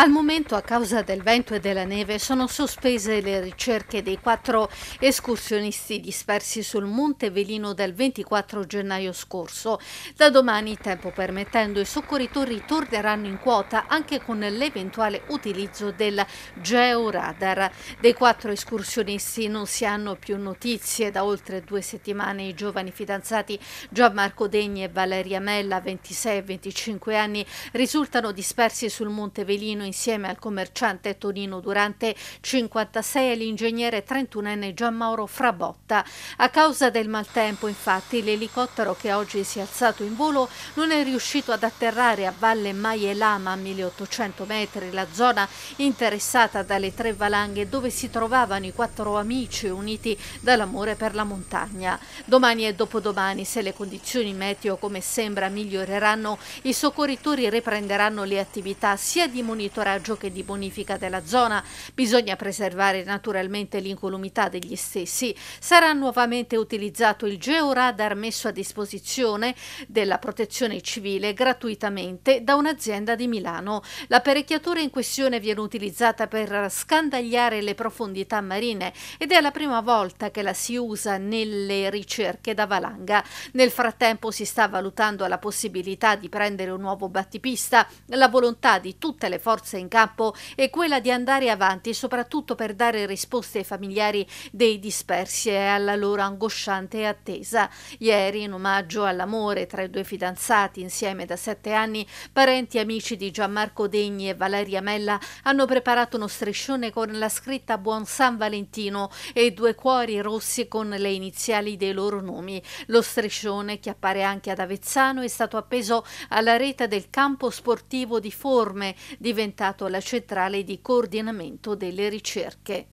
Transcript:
Al momento, a causa del vento e della neve, sono sospese le ricerche dei quattro escursionisti dispersi sul Monte Velino del 24 gennaio scorso. Da domani, tempo permettendo, i soccorritori torneranno in quota anche con l'eventuale utilizzo del georadar. Dei quattro escursionisti non si hanno più notizie. Da oltre due settimane i giovani fidanzati Gianmarco Degni e Valeria Mella, 26 e 25 anni, risultano dispersi sul Monte Velino In insieme al commerciante Tonino Durante 56 e l'ingegnere 31enne Gianmauro Frabotta. A causa del maltempo infatti l'elicottero che oggi si è alzato in volo non è riuscito ad atterrare a Valle Maielama a 1800 metri, la zona interessata dalle tre valanghe dove si trovavano i quattro amici uniti dall'amore per la montagna. Domani e dopodomani, se le condizioni meteo come sembra miglioreranno, i soccorritori riprenderanno le attività sia di monitoraggio certo raggio che di bonifica della zona. Bisogna preservare naturalmente l'incolumità degli stessi. Sarà nuovamente utilizzato il georadar messo a disposizione della protezione civile gratuitamente da un'azienda di Milano. L'apparecchiatura in questione viene utilizzata per scandagliare le profondità marine ed è la prima volta che la si usa nelle ricerche da valanga. Nel frattempo si sta valutando la possibilità di prendere un nuovo battipista. La volontà di tutte le forze Cozza in campo è quella di andare avanti, soprattutto per dare risposte ai familiari dei dispersi e alla loro angosciante attesa. Ieri, in omaggio all'amore tra i due fidanzati, insieme da sette anni, parenti e amici di Gianmarco Degni e Valeria Mella hanno preparato uno striscione con la scritta Buon San Valentino e due cuori rossi con le iniziali dei loro nomi. Lo striscione, che appare anche ad Avezzano, è stato appeso alla rete del campo sportivo di Forme, diventando diventato la centrale di coordinamento delle ricerche.